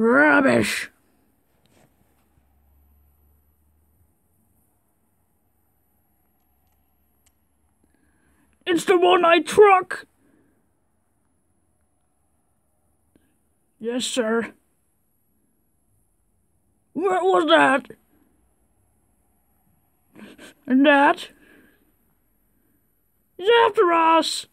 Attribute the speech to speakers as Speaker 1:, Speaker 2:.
Speaker 1: Rubbish!
Speaker 2: It's the one-eyed truck! Yes, sir. What was that?
Speaker 3: And that? He's after us!